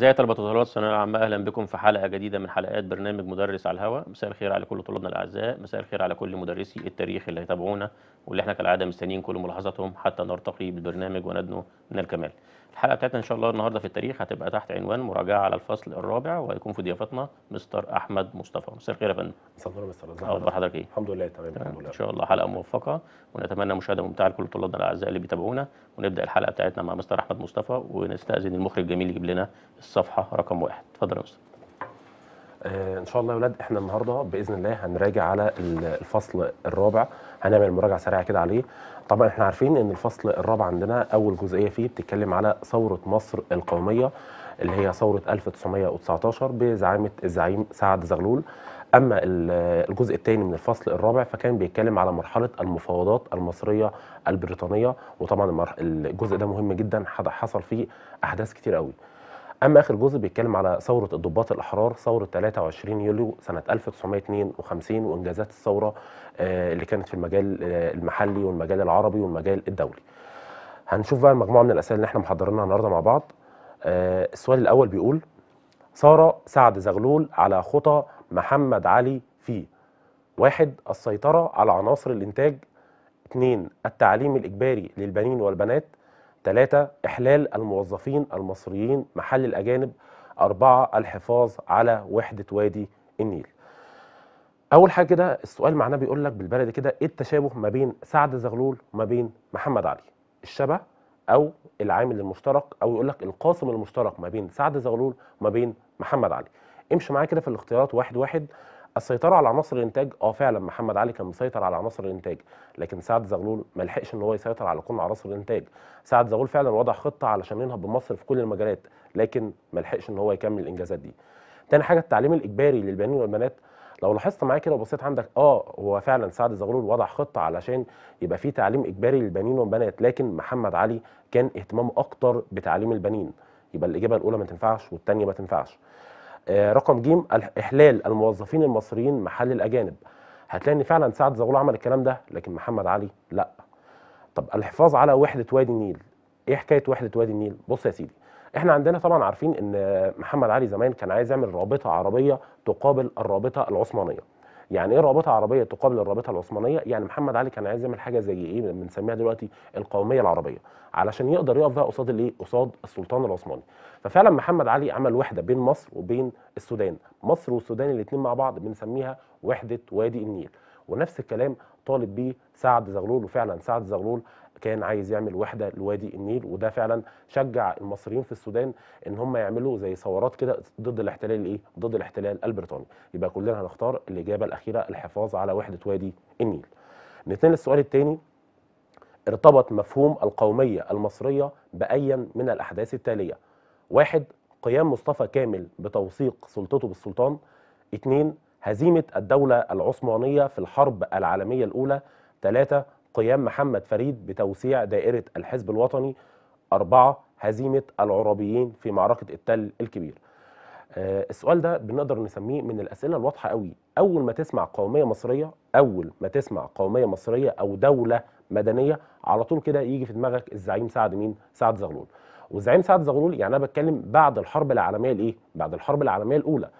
ازاي طلبة وطلبات الثانوية العامة أهلا بكم في حلقة جديدة من حلقات برنامج مدرس على الهواء مساء الخير على كل طلابنا الأعزاء مساء الخير على كل مدرسي التاريخ اللي هيتابعونا واللي احنا كالعادة مستنيين كل ملاحظاتهم حتى نرتقي بالبرنامج وندنو من الكمال الحلقه بتاعتنا ان شاء الله النهارده في التاريخ هتبقى تحت عنوان مراجعه على الفصل الرابع وهيكون في ضيافتنا مستر احمد مصطفى مساء الخير يا فندم مساء النور مستر ازيك اخبار حضرتك ايه الحمد لله تمام الحمد لله ان شاء الله حلقه موفقه ونتمنى مشاهده ممتعه لكل طلابنا الاعزاء اللي بيتابعونا ونبدا الحلقه بتاعتنا مع مستر احمد مصطفى ونستاذن المخرج الجميل يجيب لنا الصفحه رقم واحد اتفضل يا مستر آه، ان شاء الله يا ولاد احنا النهارده باذن الله هنراجع على الفصل الرابع هنعمل مراجعه سريعه كده عليه طبعا احنا عارفين ان الفصل الرابع عندنا اول جزئيه فيه بتتكلم على ثوره مصر القوميه اللي هي ثوره 1919 بزعامه الزعيم سعد زغلول اما الجزء الثاني من الفصل الرابع فكان بيتكلم على مرحله المفاوضات المصريه البريطانيه وطبعا الجزء ده مهم جدا حصل فيه احداث كتير قوي اما اخر جزء بيتكلم على ثوره الضباط الاحرار ثوره 23 يوليو سنه 1952 وانجازات الثوره آه، اللي كانت في المجال آه، المحلي والمجال العربي والمجال الدولي هنشوف بقى مجموعه من الاسئله اللي احنا محضرينها النهارده مع بعض آه، السؤال الاول بيقول ساره سعد زغلول على خطى محمد علي في واحد السيطره على عناصر الانتاج اثنين التعليم الاجباري للبنين والبنات ثلاثة إحلال الموظفين المصريين محل الأجانب أربعة الحفاظ على وحدة وادي النيل أول حاجة كده السؤال معناه بيقول لك بالبلدي كده إيه التشابه ما بين سعد زغلول وما بين محمد علي الشبه أو العامل المشترك أو يقول لك القاسم المشترك ما بين سعد زغلول وما بين محمد علي امشي معايا كده في الاختيارات واحد واحد السيطره على عناصر الانتاج اه فعلا محمد علي كان مسيطر على عناصر الانتاج لكن سعد زغلول ما لحقش ان هو يسيطر على كل عناصر الانتاج سعد زغلول فعلا وضع خطه علشان ينهض بمصر في كل المجالات لكن ما لحقش ان هو يكمل الانجازات دي تاني حاجه التعليم الاجباري للبنين والبنات لو لاحظت معايا كده وبصيت عندك اه هو فعلا سعد زغلول وضع خطه علشان يبقى في تعليم اجباري للبنين والبنات لكن محمد علي كان اهتمامه اكتر بتعليم البنين يبقى الاجابه الاولى ما تنفعش والثانيه ما تنفعش آه، رقم ج احلال الموظفين المصريين محل الاجانب هتلاقي ان فعلا سعد زغلول عمل الكلام ده لكن محمد علي لا طب الحفاظ على وحده وادي النيل ايه حكايه وحده وادي النيل بص يا سيدي احنا عندنا طبعا عارفين ان محمد علي زمان كان عايز يعمل رابطه عربيه تقابل الرابطه العثمانيه يعني ايه رابطه عربيه تقابل الرابطه العثمانيه يعني محمد علي كان عايز يعمل حاجه زي ايه بنسميها دلوقتي القوميه العربيه علشان يقدر يقف بقى قصاد الايه قصاد السلطان العثماني ففعلا محمد علي عمل وحده بين مصر وبين السودان مصر والسودان الاثنين مع بعض بنسميها وحده وادي النيل ونفس الكلام طالب بيه سعد زغلول وفعلا سعد زغلول كان عايز يعمل وحده لوادي النيل وده فعلا شجع المصريين في السودان ان هم يعملوا زي ثورات كده ضد الاحتلال الايه؟ ضد الاحتلال البريطاني يبقى كلنا هنختار الاجابه الاخيره الحفاظ على وحده وادي النيل. نتنقل للسؤال الثاني ارتبط مفهوم القوميه المصريه بايا من الاحداث التاليه. واحد قيام مصطفى كامل بتوثيق سلطته بالسلطان. اثنين هزيمة الدولة العثمانية في الحرب العالمية الأولى 3 قيام محمد فريد بتوسيع دائرة الحزب الوطني 4 هزيمة العرابيين في معركة التل الكبير آه، السؤال ده بنقدر نسميه من الأسئلة الواضحة قوي أول ما تسمع قومية مصرية أول ما تسمع قومية مصرية أو دولة مدنية على طول كده يجي في دماغك الزعيم سعد مين سعد زغلول والزعيم سعد زغلول يعني أنا بتكلم بعد الحرب العالمية الإيه بعد الحرب العالمية الأولى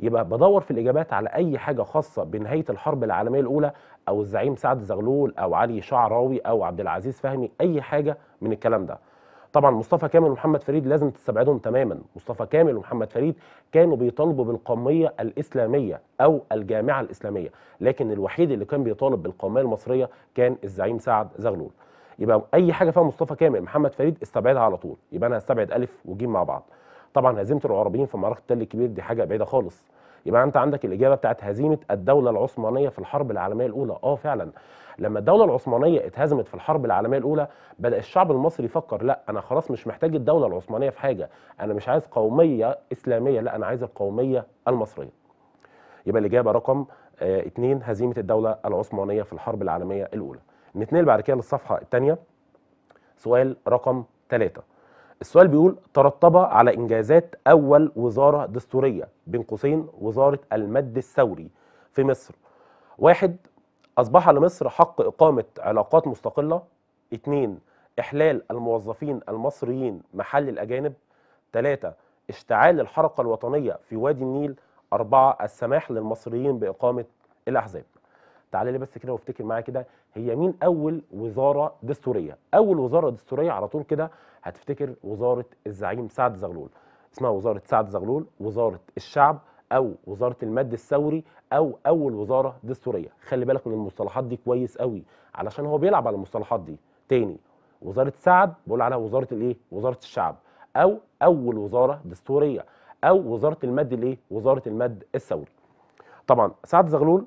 يبقى بدور في الاجابات على اي حاجه خاصه بنهايه الحرب العالميه الاولى او الزعيم سعد زغلول او علي شعراوي او عبد العزيز فهمي اي حاجه من الكلام ده طبعا مصطفى كامل ومحمد فريد لازم تستبعدهم تماما مصطفى كامل ومحمد فريد كانوا بيطالبوا بالقوميه الاسلاميه او الجامعه الاسلاميه لكن الوحيد اللي كان بيطالب بالقوميه المصريه كان الزعيم سعد زغلول يبقى اي حاجه فيها مصطفى كامل محمد فريد استبعدها على طول يبقى انا هستبعد الف وجيم مع بعض طبعا هزيمه العربيين في معركه التل الكبير دي حاجه بعيده خالص يبقى انت عندك الاجابه بتاعت هزيمه الدوله العثمانيه في الحرب العالميه الاولى اه فعلا لما الدوله العثمانيه اتهزمت في الحرب العالميه الاولى بدا الشعب المصري يفكر لا انا خلاص مش محتاج الدوله العثمانيه في حاجه انا مش عايز قوميه اسلاميه لا انا عايز القوميه المصريه يبقى الاجابه رقم آه اتنين هزيمه الدوله العثمانيه في الحرب العالميه الاولى نتنقل بعد كده للصفحه الثانيه سؤال رقم ثلاثة السؤال بيقول ترتب على انجازات اول وزاره دستوريه بين قوسين وزاره المد الثوري في مصر واحد اصبح لمصر حق اقامه علاقات مستقله اثنين احلال الموظفين المصريين محل الاجانب ثلاثة اشتعال الحركه الوطنيه في وادي النيل أربعة السماح للمصريين باقامه الاحزاب تعالى لي بس كده وافتكر معايا كده هي مين اول وزاره دستوريه اول وزاره دستوريه على طول كده هتفتكر وزاره الزعيم سعد زغلول اسمها وزاره سعد زغلول وزاره الشعب او وزاره المد الثوري او اول وزاره دستوريه خلي بالك من المصطلحات دي كويس قوي علشان هو بيلعب على المصطلحات دي تاني وزاره سعد بقول عليها وزاره الايه وزاره الشعب او اول وزاره دستوريه او وزاره المد الايه وزاره المد الثوري طبعا سعد زغلول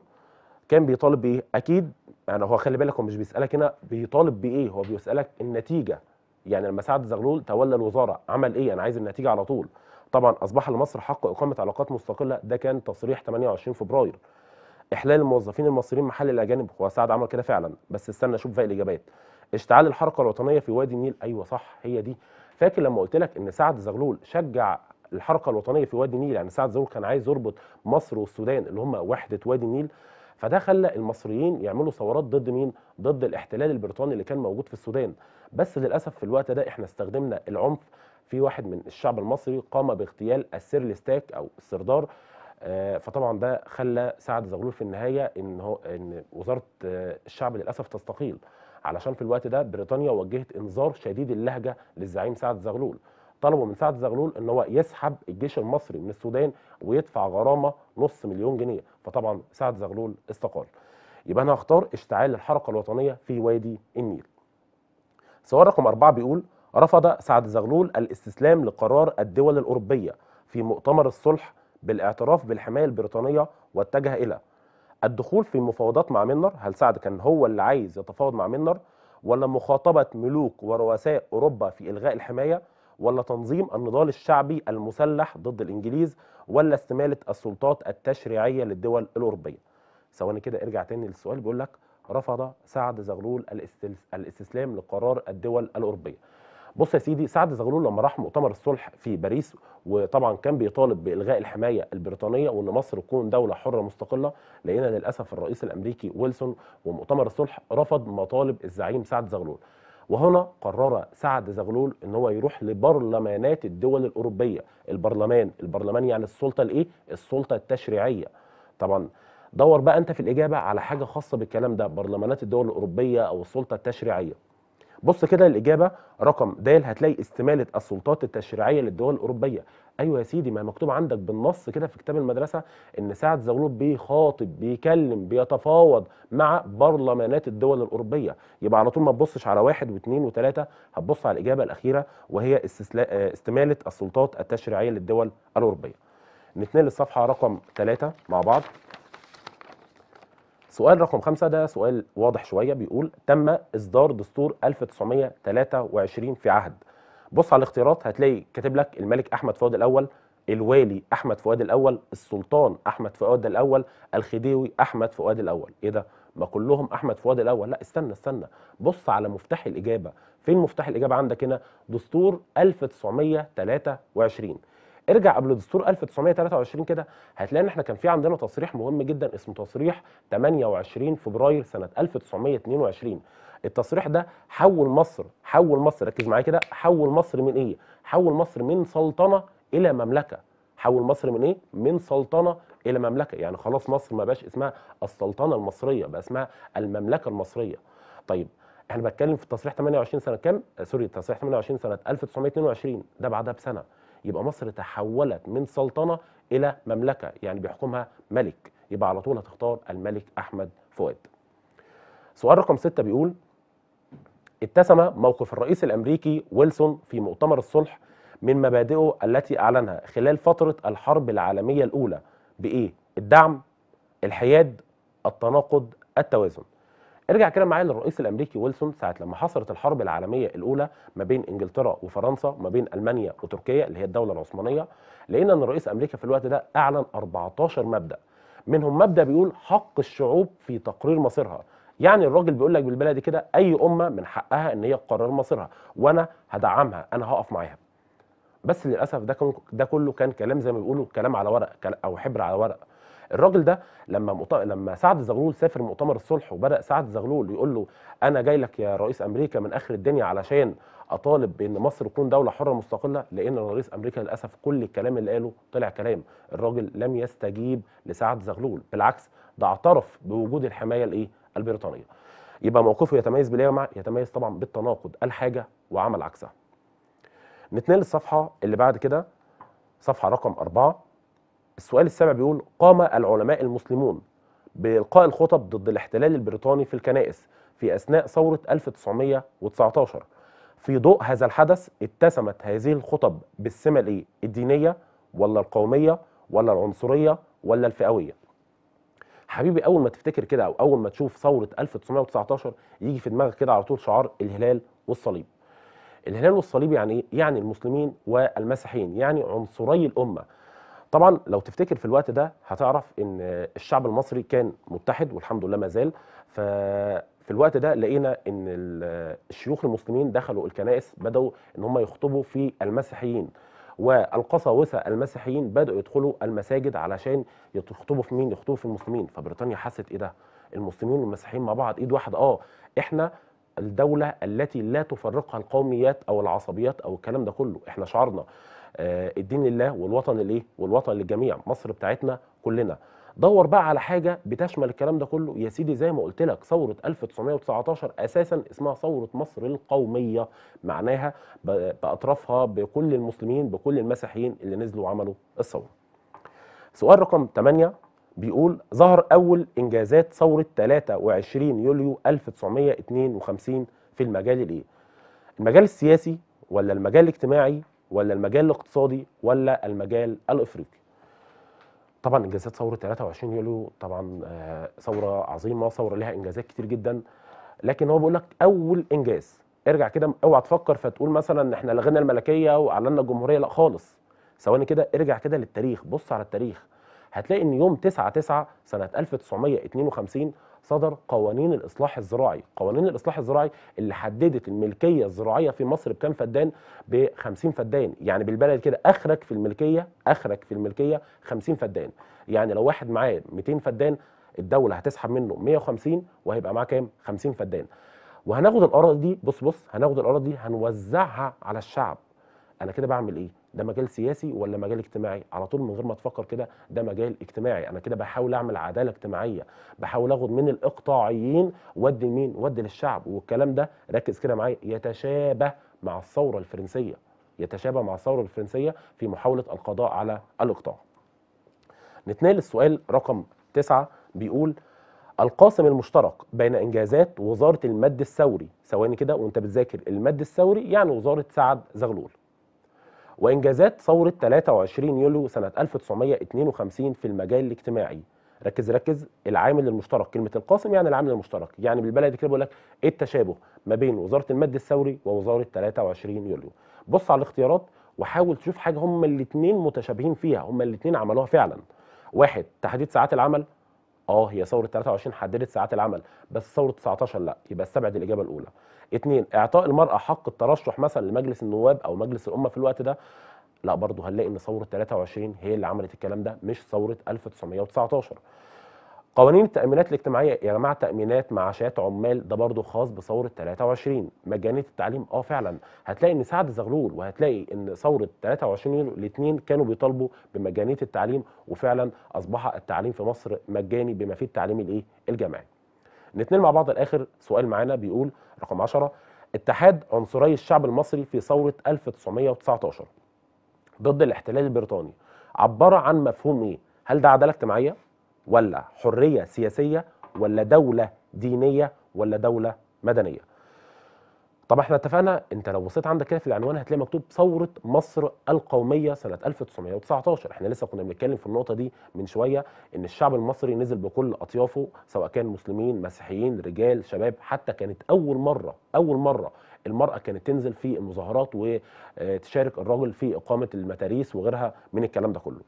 كان بيطالب بايه اكيد يعني هو خلي بالك هو مش بيسالك هنا بيطالب بايه هو بيسالك النتيجه يعني لما سعد زغلول تولى الوزاره عمل ايه انا عايز النتيجه على طول طبعا اصبح لمصر حق اقامه علاقات مستقله ده كان تصريح 28 فبراير احلال الموظفين المصريين محل الاجانب هو سعد عمل كده فعلا بس استنى اشوف باقي الاجابات اشتعال الحركه الوطنيه في وادي النيل ايوه صح هي دي فاكر لما قلت لك ان سعد زغلول شجع الحركه الوطنيه في وادي النيل يعني سعد زغلول كان عايز يربط مصر والسودان اللي هم وحده وادي النيل فده خلى المصريين يعملوا ثورات ضد مين؟ ضد الاحتلال البريطاني اللي كان موجود في السودان بس للاسف في الوقت ده احنا استخدمنا العنف في واحد من الشعب المصري قام باغتيال السيرلستاك او السردار آه، فطبعا ده خلى سعد زغلول في النهايه ان هو ان وزاره آه، الشعب للاسف تستقيل علشان في الوقت ده بريطانيا وجهت انذار شديد اللهجه للزعيم سعد زغلول طلبوا من سعد زغلول ان هو يسحب الجيش المصري من السودان ويدفع غرامه نص مليون جنيه فطبعا سعد زغلول استقال يبقى انا هختار اشتعال الحركه الوطنيه في وادي النيل سؤال رقم أربعة بيقول رفض سعد زغلول الاستسلام لقرار الدول الأوروبية في مؤتمر الصلح بالاعتراف بالحماية البريطانية واتجه إلى الدخول في مفاوضات مع منر هل سعد كان هو اللي عايز يتفاوض مع منر ولا مخاطبة ملوك ورؤساء أوروبا في إلغاء الحماية ولا تنظيم النضال الشعبي المسلح ضد الانجليز ولا استماله السلطات التشريعيه للدول الاوروبيه ثواني كده ارجع تاني للسؤال بيقول لك رفض سعد زغلول الاستسلام لقرار الدول الاوروبيه بص يا سيدي سعد زغلول لما راح مؤتمر الصلح في باريس وطبعا كان بيطالب بالغاء الحمايه البريطانيه وان مصر تكون دوله حره مستقله لقينا للاسف الرئيس الامريكي ويلسون ومؤتمر الصلح رفض مطالب الزعيم سعد زغلول وهنا قرر سعد زغلول ان هو يروح لبرلمانات الدول الاوروبيه البرلمان البرلمان يعني السلطه الايه السلطه التشريعيه طبعا دور بقى انت في الاجابه على حاجه خاصه بالكلام ده برلمانات الدول الاوروبيه او السلطه التشريعيه بص كده الاجابه رقم د هتلاقي استماله السلطات التشريعيه للدول الاوروبيه ايوه يا سيدي ما مكتوب عندك بالنص كده في كتاب المدرسه ان سعد زغلول بيخاطب بيكلم بيتفاوض مع برلمانات الدول الاوروبيه يبقى على طول ما تبصش على واحد واثنين وثلاثه هتبص على الاجابه الاخيره وهي آه، استماله السلطات التشريعيه للدول الاوروبيه نتنقل للصفحه رقم ثلاثه مع بعض سؤال رقم خمسة ده سؤال واضح شوية بيقول تم إصدار دستور 1923 في عهد بص على الاختيارات هتلاقي كاتب لك الملك أحمد فؤاد الأول الوالي أحمد فؤاد الأول السلطان أحمد فؤاد الأول الخديوي أحمد فؤاد الأول إيه ده؟ ما كلهم أحمد فؤاد الأول لا استنى استنى بص على مفتاح الإجابة فين مفتاح الإجابة عندك هنا دستور 1923 ارجع قبل دستور 1923 كده هتلاقي ان احنا كان في عندنا تصريح مهم جدا اسمه تصريح 28 فبراير سنه 1922 التصريح ده حول مصر حول مصر ركز معايا كده حول مصر من ايه حول مصر من سلطنه الى مملكه حول مصر من ايه من سلطنه الى مملكه يعني خلاص مصر ما بقاش اسمها السلطنه المصريه بقى اسمها المملكه المصريه طيب احنا بتكلم في التصريح 28 سنه كام آه، سوري التصريح 28 سنه 1922 ده بعدها بسنه يبقى مصر تحولت من سلطنه الى مملكه يعني بيحكمها ملك يبقى على طول هتختار الملك احمد فؤاد. سؤال رقم 6 بيقول اتسم موقف الرئيس الامريكي ويلسون في مؤتمر الصلح من مبادئه التي اعلنها خلال فتره الحرب العالميه الاولى بايه؟ الدعم، الحياد، التناقض، التوازن. ارجع كده معايا للرئيس الامريكي ويلسون ساعه لما حصلت الحرب العالميه الاولى ما بين انجلترا وفرنسا ما بين المانيا وتركيا اللي هي الدوله العثمانيه لقينا ان رئيس امريكا في الوقت ده اعلن 14 مبدا منهم مبدا بيقول حق الشعوب في تقرير مصيرها يعني الراجل بيقول لك بالبلدي كده اي امه من حقها ان هي تقرر مصيرها وانا هدعمها انا هقف معاها بس للاسف ده ده كله كان كلام زي ما بيقولوا كلام على ورق او حبر على ورق الراجل ده لما مط... لما سعد زغلول سافر مؤتمر الصلح وبدا سعد زغلول يقول له انا جاي لك يا رئيس امريكا من اخر الدنيا علشان اطالب بان مصر تكون دوله حره مستقله لان رئيس امريكا للاسف كل الكلام اللي قاله طلع كلام الراجل لم يستجيب لسعد زغلول بالعكس ده اعترف بوجود الحمايه الايه البريطانيه يبقى موقفه يتميز باللي يا يتميز طبعا بالتناقض قال حاجه وعمل عكسها نتنقل الصفحه اللي بعد كده صفحه رقم أربعة السؤال السابع بيقول قام العلماء المسلمون بإلقاء الخطب ضد الاحتلال البريطاني في الكنائس في أثناء ثورة 1919 في ضوء هذا الحدث اتسمت هذه الخطب بالسمة الإيه؟ الدينية ولا القومية ولا العنصرية ولا الفئوية حبيبي أول ما تفتكر كده أو أول ما تشوف ثورة 1919 يجي في دماغك كده على طول شعار الهلال والصليب الهلال والصليب يعني إيه؟ يعني المسلمين والمسيحيين يعني عنصري الأمة طبعا لو تفتكر في الوقت ده هتعرف ان الشعب المصري كان متحد والحمد لله ما زال ففي الوقت ده لقينا ان الشيوخ المسلمين دخلوا الكنائس بداوا ان هم يخطبوا في المسيحيين والقساوسه المسيحيين بداوا يدخلوا المساجد علشان يخطبوا في مين يخطبوا في المسلمين فبريطانيا حست ايه ده المسلمين والمسيحيين مع بعض ايد واحده اه احنا الدوله التي لا تفرقها القوميات او العصبيات او الكلام ده كله احنا شعارنا آه، الدين لله والوطن ليه والوطن للجميع مصر بتاعتنا كلنا دور بقى على حاجه بتشمل الكلام ده كله يا سيدي زي ما قلت لك ثوره 1919 اساسا اسمها ثوره مصر القوميه معناها باطرافها بكل المسلمين بكل المسيحيين اللي نزلوا وعملوا الثوره. سؤال رقم 8 بيقول ظهر اول انجازات ثوره 23 يوليو 1952 في المجال الايه؟ المجال السياسي ولا المجال الاجتماعي ولا المجال الاقتصادي ولا المجال الافريقي طبعا انجازات ثوره 23 يوليو طبعا آه، ثوره عظيمه ثوره لها انجازات كتير جدا لكن هو بيقول لك اول انجاز ارجع كده اوعى تفكر فتقول مثلا احنا لغينا الملكيه واعلنا الجمهوريه لا خالص ثواني كده ارجع كده للتاريخ بص على التاريخ هتلاقي ان يوم 9 9 سنه 1952 صدر قوانين الاصلاح الزراعي قوانين الاصلاح الزراعي اللي حددت الملكيه الزراعيه في مصر بكام فدان ب 50 فدان يعني بالبلد كده اخرك في الملكيه اخرك في الملكيه 50 فدان يعني لو واحد معاه 200 فدان الدوله هتسحب منه 150 وهيبقى معاه كام 50 فدان وهناخد الاراضي دي بص بص هناخد الاراضي دي هنوزعها على الشعب انا كده بعمل ايه ده مجال سياسي ولا مجال اجتماعي على طول من غير ما تفكر كده ده مجال اجتماعي انا كده بحاول اعمل عداله اجتماعيه بحاول اخد من الاقطاعيين ودي لمين ودي للشعب والكلام ده ركز كده معايا يتشابه مع الثوره الفرنسيه يتشابه مع الثوره الفرنسيه في محاوله القضاء على الاقطاع نتنال السؤال رقم تسعة بيقول القاسم المشترك بين انجازات وزاره المد الثوري ثواني كده وانت بتذاكر المد الثوري يعني وزاره سعد زغلول وإنجازات ثورة 23 يوليو سنة 1952 في المجال الاجتماعي ركز ركز العامل المشترك كلمة القاسم يعني العامل المشترك يعني بالبلد كده بقول لك إيه التشابه ما بين وزارة المد الثوري ووزارة 23 يوليو بص على الاختيارات وحاول تشوف حاجة هما الاتنين متشابهين فيها هما الاتنين عملوها فعلا واحد تحديد ساعات العمل اه هي ثوره 23 حددت ساعات العمل بس ثوره 19 لا يبقى استبعد الاجابه الاولى اثنين اعطاء المراه حق الترشح مثلا لمجلس النواب او مجلس الامه في الوقت ده لا برضه هنلاقي ان ثوره 23 هي اللي عملت الكلام ده مش ثوره 1919 قوانين التامينات الاجتماعيه يا جماعه تامينات معاشات عمال ده برضه خاص بثوره 23 مجانيه التعليم اه فعلا هتلاقي ان سعد زغلول وهتلاقي ان ثوره 23 يوليو الاثنين كانوا بيطالبوا بمجانيه التعليم وفعلا اصبح التعليم في مصر مجاني بما فيه التعليم الايه الجامعي الاثنين مع بعض الاخر سؤال معانا بيقول رقم 10 اتحاد عنصري الشعب المصري في ثوره 1919 ضد الاحتلال البريطاني عبر عن مفهوم ايه هل ده عداله اجتماعيه ولا حريه سياسيه ولا دوله دينيه ولا دوله مدنيه طب احنا اتفقنا انت لو بصيت عندك كده في العنوان هتلاقي مكتوب ثوره مصر القوميه سنه 1919 احنا لسه كنا بنتكلم في النقطه دي من شويه ان الشعب المصري نزل بكل اطيافه سواء كان مسلمين مسيحيين رجال شباب حتى كانت اول مره اول مره المراه كانت تنزل في المظاهرات وتشارك الرجل في اقامه المتاريس وغيرها من الكلام ده كله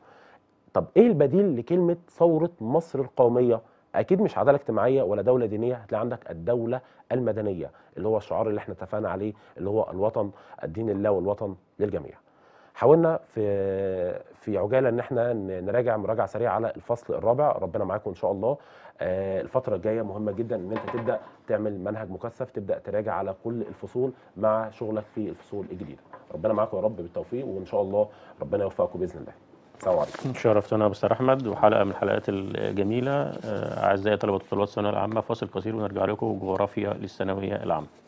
طب ايه البديل لكلمه ثوره مصر القوميه اكيد مش عداله اجتماعيه ولا دوله دينيه هتلاقي عندك الدوله المدنيه اللي هو الشعار اللي احنا اتفقنا عليه اللي هو الوطن الدين لله والوطن للجميع حاولنا في في عجاله ان احنا نراجع مراجعه سريعه على الفصل الرابع ربنا معاكم ان شاء الله آه، الفتره الجايه مهمه جدا ان انت تبدا تعمل منهج مكثف تبدا تراجع على كل الفصول مع شغلك في الفصول الجديده ربنا معاكم يا رب بالتوفيق وان شاء الله ربنا يوفقكم باذن الله السلام عليكم شرفتنا استاذ احمد وحلقه من الحلقات الجميله آه، اعزائي طلبه وطلاب الثانويه العامه فاصل قصير ونرجع لكم جغرافيا للثانويه العامه